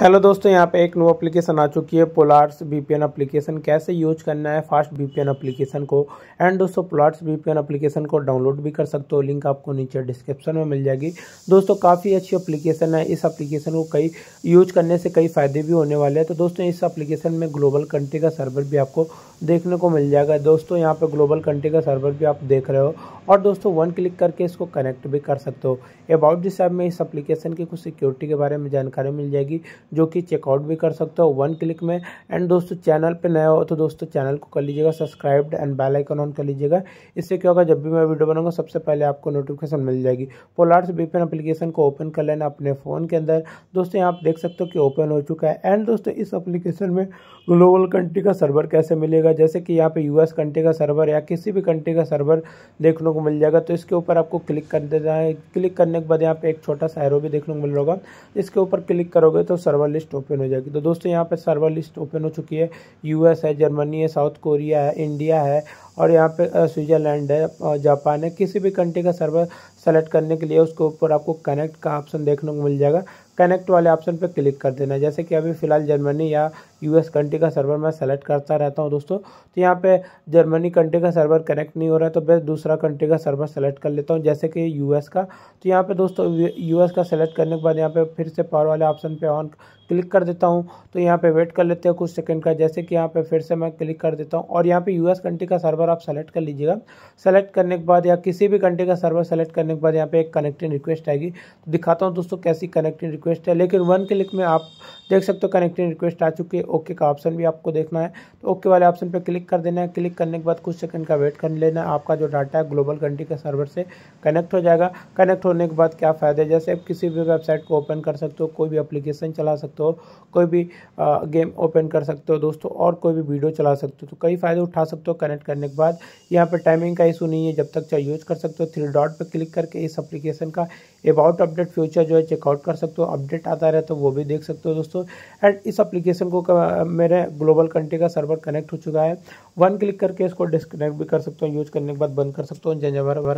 hello दोस्तों यहाँ पे एक न्यू एप्लीकेशन आ चुकी है पोलार्स वीपीएन एप्लीकेशन कैसे यूज करना है फास्ट वीपीएन एप्लीकेशन को एंड दोस्तों पोलार्स वीपीएन एप्लीकेशन को डाउनलोड भी कर सकते हो लिंक आपको नीचे डिस्क्रिप्शन में मिल जाएगी दोस्तों काफ़ी अच्छी एप्लीकेशन है इस एप्लीकेशन को कई यूज करने से कई फ़ायदे भी होने वाले हैं तो दोस्तों इस एप्लीकेशन में ग्लोबल कंट्री का सर्वर भी आपको देखने को मिल जाएगा दोस्तों यहाँ पर ग्लोबल कंट्री का सर्वर भी आप देख रहे हो और दोस्तों वन क्लिक करके इसको कनेक्ट भी कर सकते हो अबाउट दिस एप में इस अप्लीकेशन की कुछ सिक्योरिटी के बारे में जानकारी मिल जाएगी जो कि चेकआउट भी कर सकते हो वन क्लिक में एंड दोस्तों चैनल पे नया हो तो दोस्तों चैनल को कर लीजिएगा subscribed and bell icon on कर लीजिएगा इससे क्या होगा जब भी मैं वीडियो बनाऊंगा सबसे पहले आपको नोटिफिकेशन मिल जाएगी पोलार्स बीपेन एप्लीकेशन को ओपन कर लेना अपने फ़ोन के अंदर दोस्तों यहाँ आप देख सकते हो कि ओपन हो चुका है एंड दोस्तों इस एप्लीकेशन में ग्लोबल कंट्री का सर्वर कैसे मिलेगा जैसे कि यहाँ पे यूएस कंट्री का सर्वर या किसी भी कंट्री का सर्वर देखने को मिल जाएगा तो इसके ऊपर आपको क्लिक कर देना है क्लिक करने के बाद यहाँ पे एक छोटा सा एरो भी देखने को मिल रहा होगा इसके ऊपर क्लिक करोगे तो सर्वर सर्वर लिस्ट ओपन हो जाएगी तो दोस्तों यहाँ पे सर्वर लिस्ट ओपन हो चुकी है यूएस है जर्मनी है साउथ कोरिया है इंडिया है और यहाँ पे स्विट्ज़रलैंड है जापान है किसी भी कंट्री का सर्वर सेलेक्ट करने के लिए उसके ऊपर आपको कनेक्ट का ऑप्शन देखने को मिल जाएगा कनेक्ट वाले ऑप्शन पर क्लिक कर देना जैसे कि अभी फ़िलहाल जर्मनी या यूएस कंट्री का सर्वर मैं सेलेक्ट करता रहता हूँ दोस्तों तो यहाँ पे जर्मनी कंट्री का सर्वर कनेक्ट नहीं हो रहा है तो मैं दूसरा कंट्री का सर्वर सेलेक्ट कर लेता हूँ जैसे कि यूएस का तो यहाँ पे दोस्तों यूएस का सेलेक्ट करने के बाद यहाँ पे फिर से पावर वाले ऑप्शन पे ऑन क्लिक कर देता हूँ तो यहाँ पे वेट कर लेते हैं कुछ सेकंड का जैसे कि यहाँ पे फिर से मैं क्लिक कर देता हूँ और यहाँ पे यूएस कंट्री का सर्वर आप सेलेक्ट कर लीजिएगा सेलेक्ट करने के बाद या किसी भी कंट्री का सर्वर सेलेक्ट करने के बाद यहाँ पे एक कनेक्टिंग रिक्वेस्ट आएगी तो दिखाता हूँ दोस्तों कैसी कनेक्टिंग रिक्वेस्ट है लेकिन वन क्लिक में आप देख सकते हो कनेक्टिंग रिक्वेस्ट आ चुकी है ओके का ऑप्शन भी आपको देखना है तो ओके वाले ऑप्शन पर क्लिक कर देना है क्लिक करने के बाद कुछ सेकंड का वेट कर लेना है आपका जो डाटा है ग्लोबल कंट्री के सर्वर से कनेक्ट हो जाएगा कनेक्ट होने के बाद क्या फ़ायदा है जैसे आप किसी भी वेबसाइट को ओपन कर सकते हो कोई भी अप्लीकेशन चला सकते हो सकते हो कोई भी आ, गेम ओपन कर सकते हो दोस्तों और कोई भी वीडियो चला सकते हो तो कई फ़ायदे उठा सकते हो कनेक्ट करने के बाद यहाँ पर टाइमिंग का इशू नहीं है जब तक चाहे यूज़ कर सकते हो थ्री डॉट पर क्लिक करके इस एप्लीकेशन का अबाउट अपडेट फ्यूचर जो है चेकआउट कर सकते हो अपडेट आता रहे तो वो भी देख सकते हो दोस्तों एंड इस अपलीकेशन को मेरे ग्लोबल कंट्री का सर्वर कनेक्ट हो चुका है वन क्लिक करके इसको डिस्कनेक्ट भी कर सकते हो यूज करने के बाद बंद कर सकते हो जंजवर